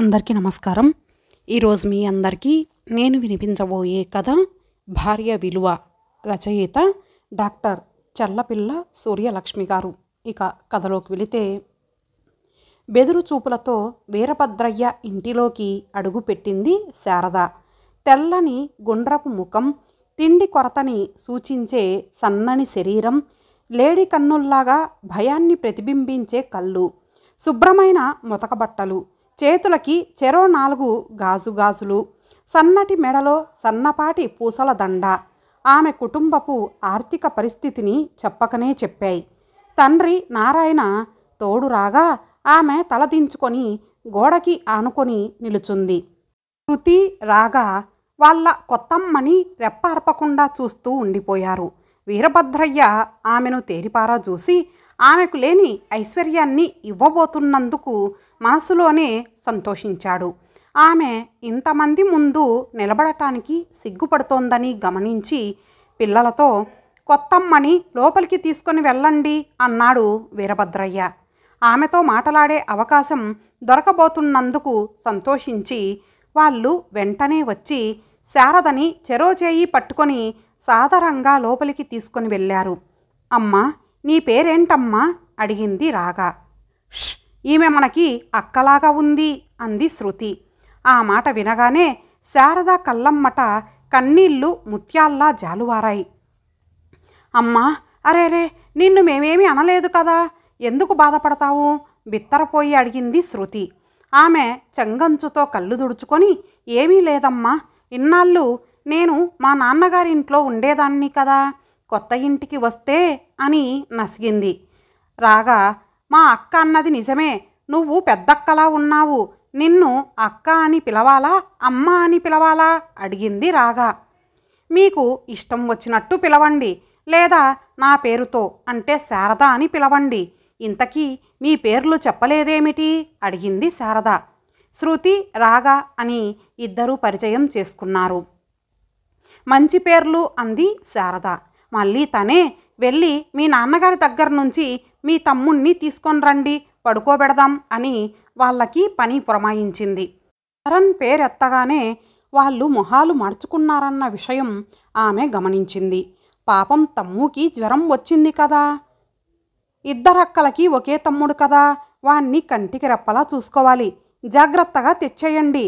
అందరికీ నమస్కారం ఈరోజు మీ అందరికీ నేను వినిపించబోయే కథ భార్య విలువ రచయిత డాక్టర్ చల్లపిల్ల సూర్యలక్ష్మి గారు ఇక కథలోకి వెళితే బెదురు చూపులతో వీరభద్రయ్య ఇంటిలోకి అడుగుపెట్టింది శారద తెల్లని గుండ్రపు ముఖం తిండి కొరతని సూచించే సన్నని శరీరం లేడి కన్నుల్లాగా భయాన్ని ప్రతిబింబించే కళ్ళు శుభ్రమైన ముతకబట్టలు చేతులకి చెరో నాలుగు గాజు గాజులు సన్నటి మెడలో సన్నపాటి పూసల దండ ఆమె కుటుంబపు ఆర్థిక పరిస్థితిని చెప్పకనే చెప్పాయి తండ్రి నారాయణ తోడు రాగా ఆమె తలదించుకొని గోడకి ఆనుకొని నిలుచుంది కృతి రాగా వాళ్ళ కొత్తమ్మని రెప్పార్పకుండా చూస్తూ ఉండిపోయారు వీరభద్రయ్య ఆమెను తేరిపారా చూసి ఆమెకు లేని ఐశ్వర్యాన్ని ఇవ్వబోతున్నందుకు మనసులోనే సంతోషించాడు ఆమె ఇంతమంది ముందు నిలబడటానికి సిగ్గుపడుతోందని గమనించి పిల్లలతో కొత్తమ్మని లోపలికి తీసుకొని వెళ్ళండి అన్నాడు వీరభద్రయ్య ఆమెతో మాట్లాడే అవకాశం దొరకబోతున్నందుకు సంతోషించి వాళ్ళు వెంటనే వచ్చి శారదని చెరోచేయి పట్టుకొని సాదరంగా లోపలికి తీసుకొని వెళ్ళారు అమ్మా నీ పేరేంటమ్మా అడిగింది రాగా ఈమె మనకి అక్కలాగా ఉంది అంది శృతి ఆ మాట వినగానే శారద కళ్ళమ్మట కన్నీళ్లు ముత్యాల్లా జాలువారాయి అమ్మా అరేరే నిన్ను మేమేమి అనలేదు కదా ఎందుకు బాధపడతావు బిత్తరపోయి అడిగింది శృతి ఆమె చెంగంచుతో కళ్ళు దుడుచుకొని ఏమీ లేదమ్మా ఇన్నాళ్ళు నేను మా నాన్నగారింట్లో ఉండేదాన్ని కదా కొత్త ఇంటికి వస్తే అని నసిగింది రాగా మా అక్క అన్నది నిజమే నువ్వు పెద్దక్కలా ఉన్నావు నిన్ను అక్క అని పిలవాలా అమ్మ అని పిలవాలా అడిగింది రాగా మీకు ఇష్టం వచ్చినట్టు పిలవండి లేదా నా పేరుతో అంటే శారద అని పిలవండి ఇంతకీ మీ పేర్లు చెప్పలేదేమిటి అడిగింది శారద శృతి రాగా అని ఇద్దరూ పరిచయం చేసుకున్నారు మంచి పేర్లు అంది శారద మళ్ళీ తనే వెళ్ళి మీ నాన్నగారి దగ్గర నుంచి మీ తమ్ముణ్ణి తీసుకొని రండి పడుకోబెడదాం అని వాళ్ళకి పని పురమాయించింది చరణ్ పేరెత్తగానే వాళ్ళు మొహాలు మార్చుకున్నారన్న విషయం ఆమె గమనించింది పాపం తమ్ముకి జ్వరం వచ్చింది కదా ఇద్దరక్కలకి ఒకే తమ్ముడు కదా వాణ్ణి కంటికి రెప్పలా చూసుకోవాలి జాగ్రత్తగా తెచ్చేయండి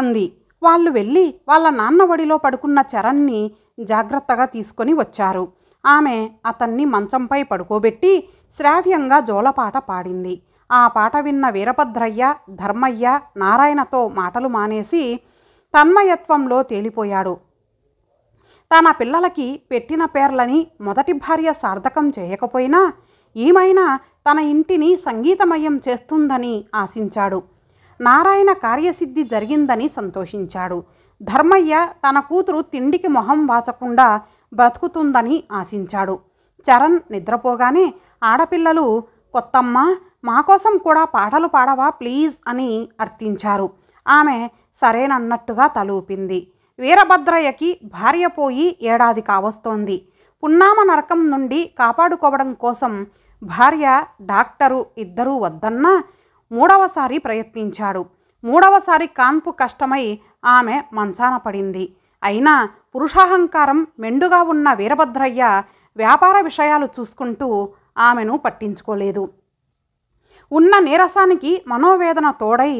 అంది వాళ్ళు వెళ్ళి వాళ్ళ నాన్న ఒడిలో పడుకున్న చరణ్ని జాగ్రత్తగా తీసుకొని వచ్చారు ఆమె అతన్ని మంచంపై పడుకోబెట్టి శ్రావ్యంగా జోలపాట పాడింది ఆ పాట విన్న వీరభద్రయ్య ధర్మయ్య నారాయణతో మాటలు మానేసి తన్మయత్వంలో తేలిపోయాడు తన పిల్లలకి పెట్టిన పేర్లని మొదటి భార్య సార్థకం చేయకపోయినా ఈమైనా తన ఇంటిని సంగీతమయం చేస్తుందని ఆశించాడు నారాయణ కార్యసిద్ధి జరిగిందని సంతోషించాడు ధర్మయ్య తన కూతురు తిండికి మొహం వాచకుండా బ్రతుకుతుందని ఆశించాడు చరణ్ నిద్రపోగానే ఆడపిల్లలు కొత్తమ్మ మా కోసం కూడా పాటలు పాడవా ప్లీజ్ అని అర్థించారు ఆమె సరేనన్నట్టుగా తలూపింది వీరభద్రయ్యకి భార్య పోయి ఏడాది కావస్తోంది పున్నామ నరకం నుండి కాపాడుకోవడం కోసం భార్య డాక్టరు ఇద్దరూ వద్దన్నా మూడవసారి ప్రయత్నించాడు మూడవసారి కాన్పు కష్టమై ఆమె మంచాన పడింది అయినా పురుషాహంకారం మెండుగా ఉన్న వీరభద్రయ్య వ్యాపార విషయాలు చూసుకుంటూ ఆమెను పట్టించుకోలేదు ఉన్న నీరసానికి మనోవేదన తోడై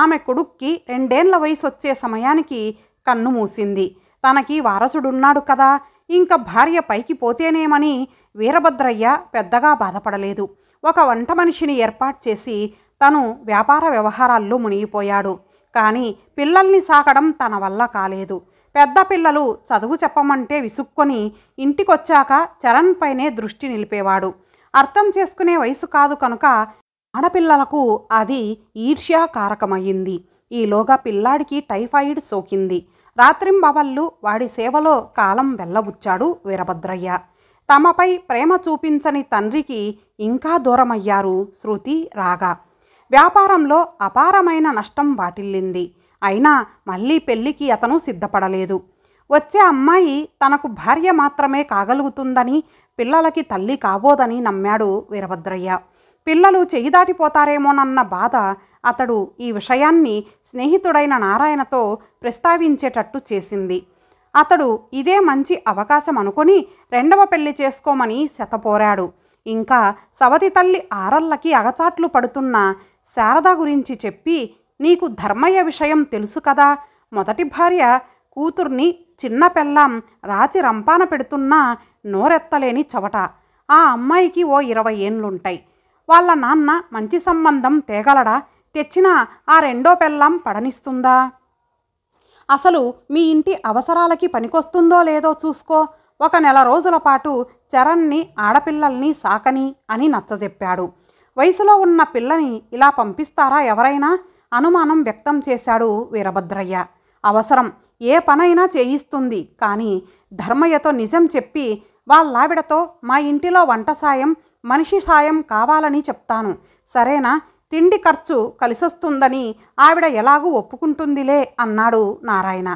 ఆమె కొడుక్కి రెండేండ్ల వయసు వచ్చే సమయానికి కన్ను మూసింది తనకి వారసుడున్నాడు కదా ఇంకా భార్య పైకి పోతేనేమని వీరభద్రయ్య పెద్దగా బాధపడలేదు ఒక వంట మనిషిని ఏర్పాటు చేసి తను వ్యాపార వ్యవహారాల్లో మునిగిపోయాడు కానీ పిల్లల్ని సాకడం తన వల్ల కాలేదు పెద్ద పిల్లలు చదువు చెప్పమంటే విసుక్కొని ఇంటికొచ్చాక చరణ్ పైనే దృష్టి నిలిపేవాడు అర్థం చేసుకునే వయసు కాదు కనుక ఆడపిల్లలకు అది ఈర్ష్యాకారకమయ్యింది ఈలోగా పిల్లాడికి టైఫాయిడ్ సోకింది రాత్రింబవళ్ళు వాడి సేవలో కాలం వెళ్ళబుచ్చాడు వీరభద్రయ్య తమపై ప్రేమ చూపించని తండ్రికి ఇంకా దూరమయ్యారు శృతి రాగా వ్యాపారంలో అపారమైన నష్టం వాటిల్లింది అయినా మళ్ళీ పెళ్లికి అతను సిద్ధపడలేదు వచ్చే అమ్మాయి తనకు భార్య మాత్రమే కాగలుగుతుందని పిల్లలకి తల్లి కాబోదని నమ్మాడు వీరభద్రయ్య పిల్లలు చెయ్యి దాటిపోతారేమోనన్న బాధ అతడు ఈ విషయాన్ని స్నేహితుడైన నారాయణతో ప్రస్తావించేటట్టు చేసింది అతడు ఇదే మంచి అవకాశం అనుకుని రెండవ పెళ్లి చేసుకోమని శతపోరాడు ఇంకా సవతి తల్లి ఆరళ్ళకి అగచాట్లు పడుతున్న శారద గురించి చెప్పి నీకు ధర్మయ్య విషయం తెలుసు కదా మొదటి భార్య కూతుర్ని చిన్న పిల్లం రాచి రంపాన పెడుతున్నా నోరెత్తలేని చవట ఆ అమ్మాయికి ఓ ఇరవై ఏండ్లుంటాయి వాళ్ళ నాన్న మంచి సంబంధం తేగలడా తెచ్చినా ఆ రెండో పెళ్ళం పడనిస్తుందా అసలు మీ ఇంటి అవసరాలకి పనికొస్తుందో లేదో చూసుకో ఒక నెల రోజుల పాటు చరణ్ని ఆడపిల్లల్ని సాకని అని నచ్చజెప్పాడు వయసులో ఉన్న పిల్లని ఇలా పంపిస్తారా ఎవరైనా అనుమానం వ్యక్తం చేశాడు వీరభద్రయ్య అవసరం ఏ పనైనా చేయిస్తుంది కానీ ధర్మయ్యతో నిజం చెప్పి వాళ్ళావిడతో మా ఇంటిలో వంట సాయం మనిషి సాయం కావాలని చెప్తాను సరేనా తిండి ఖర్చు కలిసొస్తుందని ఆవిడ ఎలాగూ ఒప్పుకుంటుందిలే అన్నాడు నారాయణ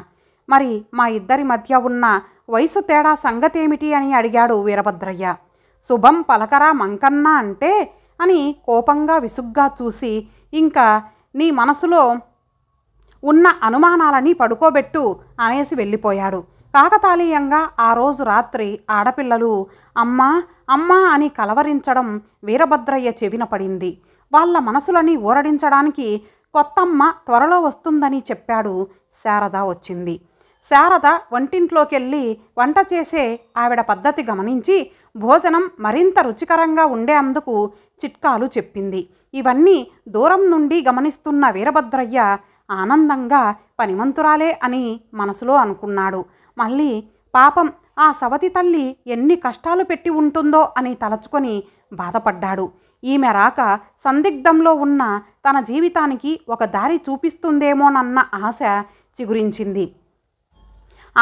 మరి మా ఇద్దరి మధ్య ఉన్న వయసు తేడా సంగతేమిటి అని అడిగాడు వీరభద్రయ్య శుభం పలకరా మంకన్నా అంటే అని కోపంగా విసుగ్గా చూసి ఇంకా నీ మనసులో ఉన్న అనుమానాలని పడుకోబెట్టు అనేసి వెళ్ళిపోయాడు కాకతాళీయంగా ఆ రోజు రాత్రి ఆడపిల్లలు అమ్మా అమ్మా అని కలవరించడం వీరభద్రయ్య చెవిన పడింది వాళ్ళ మనసులని ఊరడించడానికి కొత్తమ్మ త్వరలో వస్తుందని చెప్పాడు శారద వచ్చింది శారద వంటింట్లోకెళ్ళి వంట చేసే ఆవిడ పద్ధతి గమనించి భోజనం మరింత రుచికరంగా ఉండే అందుకు చిట్కాలు చెప్పింది ఇవన్నీ దూరం నుండి గమనిస్తున్న వీరభద్రయ్య ఆనందంగా పనిమంతురాలే అని మనసులో అనుకున్నాడు మళ్ళీ పాపం ఆ సవతి తల్లి ఎన్ని కష్టాలు పెట్టి ఉంటుందో అని తలచుకొని బాధపడ్డాడు ఈమె రాక సందిగ్ధంలో ఉన్న తన జీవితానికి ఒక దారి చూపిస్తుందేమోనన్న ఆశ చిగురించింది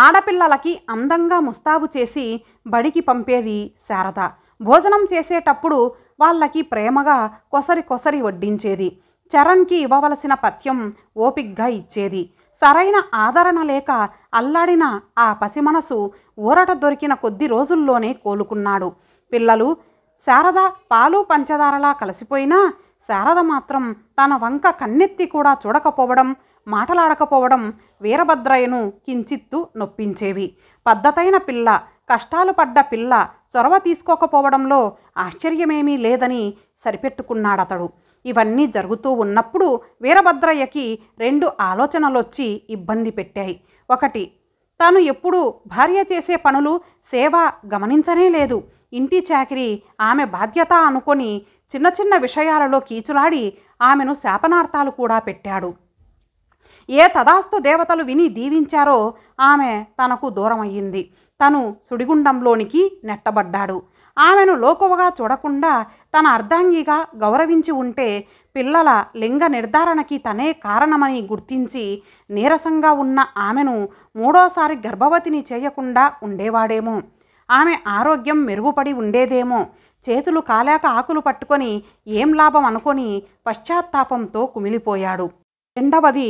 ఆడపిల్లలకి అందంగా ముస్తాబు చేసి బడికి పంపేది శారద భోజనం చేసేటప్పుడు వాళ్ళకి ప్రేమగా కొసరి కొసరి వడ్డించేది చరణ్కి ఇవ్వవలసిన పథ్యం ఓపిగ్గా ఇచ్చేది సరైన ఆదరణ లేక అల్లాడిన ఆ పసిమనసు ఊరట దొరికిన కొద్ది రోజుల్లోనే కోలుకున్నాడు పిల్లలు శారద పాలు పంచదారలా కలిసిపోయినా శారద మాత్రం తన వంక కన్నెత్తి కూడా చూడకపోవడం మాటలాడకపోవడం వీరభద్రయ్యను కించిత్తు నొప్పించేవి పద్ధతైన పిల్ల కష్టాలు పడ్డ పిల్ల చొరవ తీసుకోకపోవడంలో ఆశ్చర్యమేమీ లేదని సరిపెట్టుకున్నాడతడు ఇవన్నీ జరుగుతూ ఉన్నప్పుడు వీరభద్రయ్యకి రెండు ఆలోచనలొచ్చి ఇబ్బంది పెట్టాయి ఒకటి తాను ఎప్పుడూ భార్య చేసే పనులు సేవ గమనించనే లేదు ఇంటి చాకిరి ఆమె బాధ్యత అనుకొని చిన్న చిన్న విషయాలలో కీచులాడి ఆమెను శాపనార్థాలు కూడా పెట్టాడు ఏ తదాస్తు దేవతలు విని దీవించారో ఆమె తనకు దూరమయ్యింది తను సుడిగుండంలోనికి నెట్టబడ్డాడు ఆమెను లోకువగా చూడకుండా తన అర్ధాంగిగా గౌరవించి ఉంటే పిల్లల లింగ నిర్ధారణకి తనే కారణమని గుర్తించి నీరసంగా ఉన్న ఆమెను మూడోసారి గర్భవతిని చేయకుండా ఉండేవాడేమో ఆమె ఆరోగ్యం మెరుగుపడి ఉండేదేమో చేతులు కాలేక ఆకులు పట్టుకొని ఏం లాభం అనుకొని పశ్చాత్తాపంతో కుమిలిపోయాడు రెండవది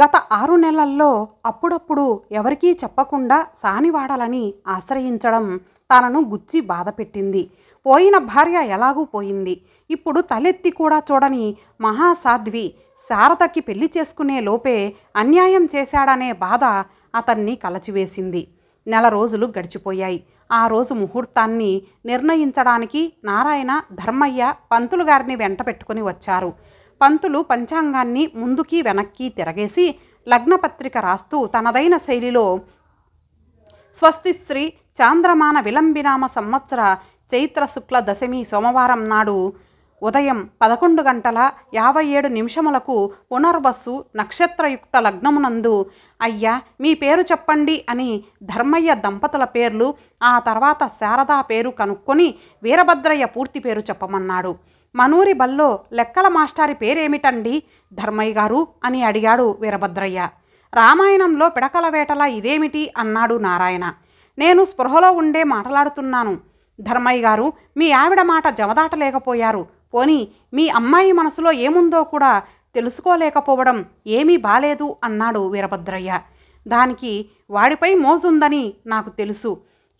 గత ఆరు నెలల్లో అప్పుడప్పుడు ఎవరికీ చెప్పకుండా సానివాడాలని ఆశ్రయించడం తనను గుచ్చి బాధపెట్టింది పోయిన భార్య ఎలాగూ పోయింది ఇప్పుడు తలెత్తి కూడా చూడని మహాసాధ్వి శారదకి పెళ్లి చేసుకునే లోపే అన్యాయం చేశాడనే బాధ అతన్ని కలచివేసింది నెల రోజులు గడిచిపోయాయి ఆ రోజు ముహూర్తాన్ని నిర్ణయించడానికి నారాయణ ధర్మయ్య పంతులు గారిని వెంట పెట్టుకుని వచ్చారు పంతులు పంచాంగాన్ని ముందుకి వెనక్కి తిరగేసి లగ్నపత్రిక రాస్తూ తనదైన శైలిలో స్వస్తి శ్రీ చాంద్రమాన విలంబినామ సంవత్సర చైత్ర శుక్ల దశమి సోమవారం నాడు ఉదయం పదకొండు గంటల యాభై ఏడు నిమిషములకు పునర్వస్సు నక్షత్రయుక్త లగ్నమునందు అయ్యా మీ పేరు చెప్పండి అని ధర్మయ్య దంపతుల పేర్లు ఆ తర్వాత శారదా పేరు కనుక్కొని వీరభద్రయ్య పూర్తి పేరు చెప్పమన్నాడు మనూరి బల్లో లెక్కల మాస్టారి పేరేమిటండి ధర్మయ్య గారు అని అడిగాడు వీరభద్రయ్య రామాయణంలో పిడకల వేటలా ఇదేమిటి అన్నాడు నారాయణ నేను స్పృహలో ఉండే మాట్లాడుతున్నాను ధర్మయ్య గారు మీ ఆవిడ మాట జమదాటలేకపోయారు పోని మీ అమ్మాయి మనసులో ఏముందో కూడా తెలుసుకోలేకపోవడం ఏమీ బాలేదు అన్నాడు వీరభద్రయ్య దానికి వాడిపై మోజుందని నాకు తెలుసు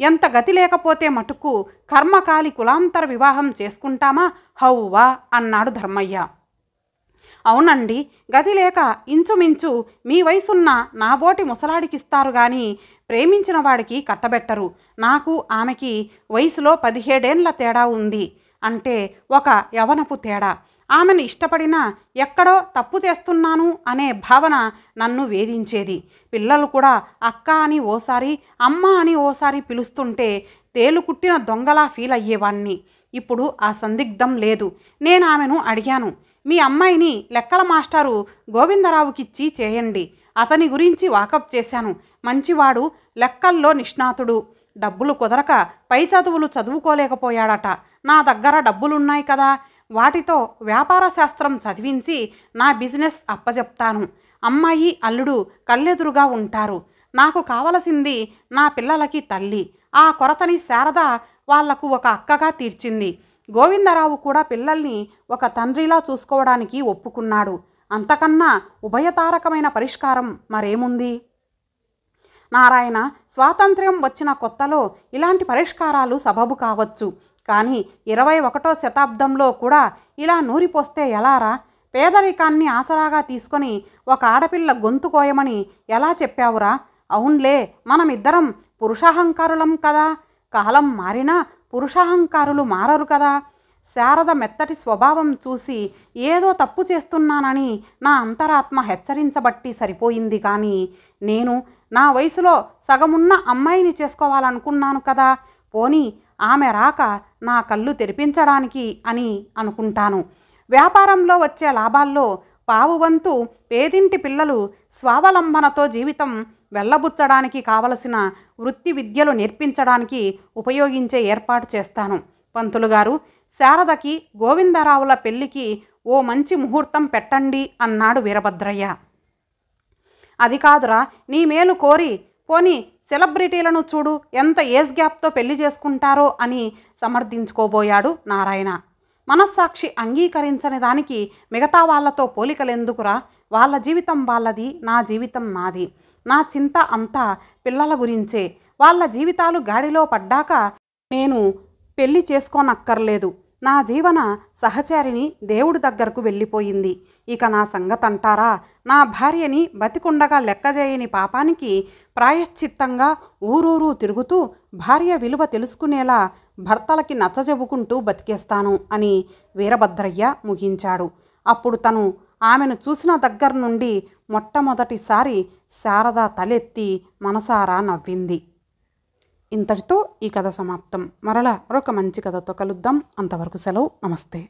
ఎంత గతి లేకపోతే మటుకు కర్మకాలి కులాంతర వివాహం చేసుకుంటామా హౌవా అన్నాడు ధర్మయ్య అవునండి గది లేక ఇంచుమించు మీ వయసున్న నా బోటి ముసలాడికిస్తారు గాని ప్రేమించిన వాడికి కట్టబెట్టరు నాకు ఆమెకి వయసులో పదిహేడేండ్ల తేడా ఉంది అంటే ఒక యవనపు తేడా ఆమెను ఇష్టపడినా ఎక్కడో తప్పు చేస్తున్నాను అనే భావన నన్ను వేధించేది పిల్లలు కూడా అక్క అని ఓసారి అమ్మ అని ఓసారి పిలుస్తుంటే తేలుకుట్టిన దొంగలా ఫీల్ అయ్యేవాణ్ణి ఇప్పుడు ఆ సందిగ్ధం లేదు నేను ఆమెను అడిగాను మీ అమ్మాయిని లెక్కల మాస్టారు గోవిందరావుకిచ్చి చేయండి అతని గురించి వాకప్ చేశాను మంచివాడు లెక్కల్లో నిష్ణాతుడు డబ్బులు కుదరక పై చదువులు చదువుకోలేకపోయాడట నా దగ్గర డబ్బులున్నాయి కదా వాటితో వ్యాపార శాస్త్రం చదివించి నా బిజినెస్ అప్పజెప్తాను అమ్మాయి అల్లుడు కళ్ళెదురుగా ఉంటారు నాకు కావలసింది నా పిల్లలకి తల్లి ఆ కొరతని శారద వాళ్లకు ఒక అక్కగా తీర్చింది గోవిందరావు కూడా పిల్లల్ని ఒక తండ్రిలా చూసుకోవడానికి ఒప్పుకున్నాడు అంతకన్నా ఉభయతారకమైన పరిష్కారం మరేముంది నారాయణ స్వాతంత్ర్యం వచ్చిన కొత్తలో ఇలాంటి పరిష్కారాలు సబబు కావచ్చు కానీ ఇరవై ఒకటో శతాబ్దంలో కూడా ఇలా నూరిపోస్తే ఎలారా పేదరికాన్ని ఆసరాగా తీసుకొని ఒక ఆడపిల్ల గొంతు కోయమని ఎలా చెప్పావురా అవునులే మనమిద్దరం పురుషాహంకారులం కదా కాలం మారినా పురుషాహంకారులు మారరు కదా శారద మెత్తటి స్వభావం చూసి ఏదో తప్పు చేస్తున్నానని నా అంతరాత్మ హెచ్చరించబట్టి సరిపోయింది కానీ నేను నా వయసులో సగమున్న అమ్మాయిని చేసుకోవాలనుకున్నాను కదా పోని ఆమె రాక నా కళ్ళు తెరిపించడానికి అని అనుకుంటాను వ్యాపారంలో వచ్చే లాభాల్లో పావువంతు పేదింటి పిల్లలు స్వావలంబనతో జీవితం వెళ్ళబుచ్చడానికి కావలసిన వృత్తి విద్యలు నేర్పించడానికి ఉపయోగించే ఏర్పాటు చేస్తాను పంతులు గారు శారదకి గోవిందరావుల పెళ్లికి ఓ మంచి ముహూర్తం పెట్టండి అన్నాడు వీరభద్రయ్య అది కాదురా నీ మేలు కోరి పోని సెలబ్రిటీలను చూడు ఎంత ఏజ్ గ్యాప్తో పెళ్లి చేసుకుంటారో అని సమర్థించుకోబోయాడు నారాయణ మనస్సాక్షి అంగీకరించని దానికి మిగతా వాళ్లతో పోలికలెందుకురా వాళ్ళ జీవితం వాళ్ళది నా జీవితం నాది నా చింత అంతా పిల్లల గురించే వాళ్ళ జీవితాలు గాడిలో పడ్డాక నేను పెళ్లి చేసుకోనక్కర్లేదు నా జీవన సహచారిని దేవుడి దగ్గరకు వెళ్ళిపోయింది ఇక నా సంగతంటారా నా భార్యని బతికుండగా లెక్కజేయని పాపానికి ప్రాయశ్చిత్తంగా ఊరూరు తిరుగుతూ భార్య విలువ తెలుసుకునేలా భర్తలకి నచ్చజెబుకుంటూ బతికేస్తాను అని వీరభద్రయ్య ముగించాడు అప్పుడు తను ఆమెను చూసిన దగ్గర నుండి మొట్టమొదటిసారి శారద తలెత్తి మనసారా నవ్వింది ఇంతటితో ఈ కథ సమాప్తం మరలా మరొక మంచి కథతో కలుద్దాం అంతవరకు సెలవు నమస్తే